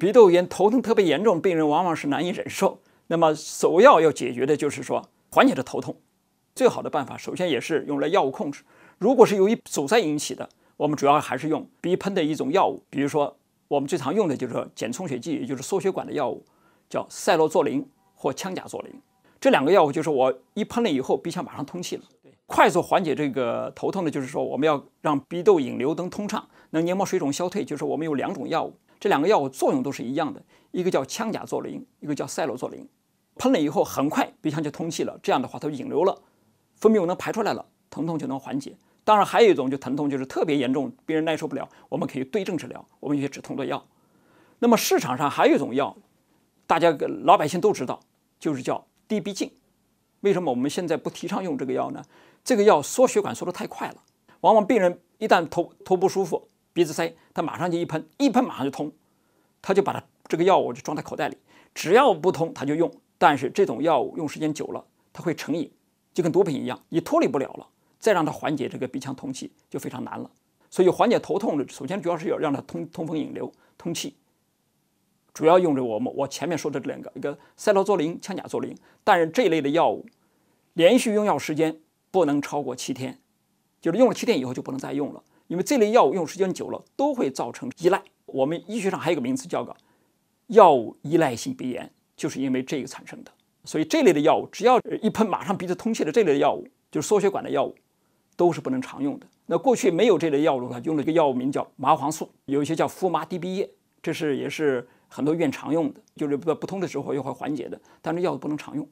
鼻窦炎头痛特别严重，病人往往是难以忍受。那么首要要解决的就是说缓解的头痛，最好的办法首先也是用来药物控制。如果是由于阻塞引起的，我们主要还是用鼻喷的一种药物，比如说我们最常用的就是说减充血剂，也就是缩血管的药物，叫赛洛唑啉或羟甲唑啉。这两个药物就是我一喷了以后，鼻腔马上通气了，快速缓解这个头痛的，就是说我们要让鼻窦引流能通畅，能黏膜水肿消退。就是我们有两种药物。这两个药物作用都是一样的，一个叫羟甲唑啉，一个叫赛洛唑啉。喷了以后，很快鼻腔就通气了，这样的话它就引流了，分泌物能排出来了，疼痛就能缓解。当然还有一种，就疼痛就是特别严重，病人耐受不了，我们可以对症治疗，我们些止痛的药。那么市场上还有一种药，大家老百姓都知道，就是叫地鼻净。为什么我们现在不提倡用这个药呢？这个药缩血管缩得太快了，往往病人一旦头头不舒服。鼻子塞，他马上就一喷，一喷马上就通，他就把他这个药物就装在口袋里，只要不通他就用。但是这种药物用时间久了，他会成瘾，就跟毒品一样，你脱离不了了。再让他缓解这个鼻腔通气就非常难了。所以缓解头痛，的，首先主要是要让他通通风、引流、通气，主要用着我们我前面说的这两个，一个塞洛唑林、羟甲唑林。但是这一类的药物，连续用药时间不能超过七天，就是用了七天以后就不能再用了。因为这类药物用时间久了都会造成依赖，我们医学上还有个名词叫个药物依赖性鼻炎，就是因为这个产生的。所以这类的药物只要一喷马上鼻子通气的这类的药物，就是缩血管的药物，都是不能常用的。那过去没有这类药物的话，用了一个药物名叫麻黄素，有一些叫复麻滴鼻液，这是也是很多医院常用的，就是不通的时候又会缓解的，但是药物不能常用。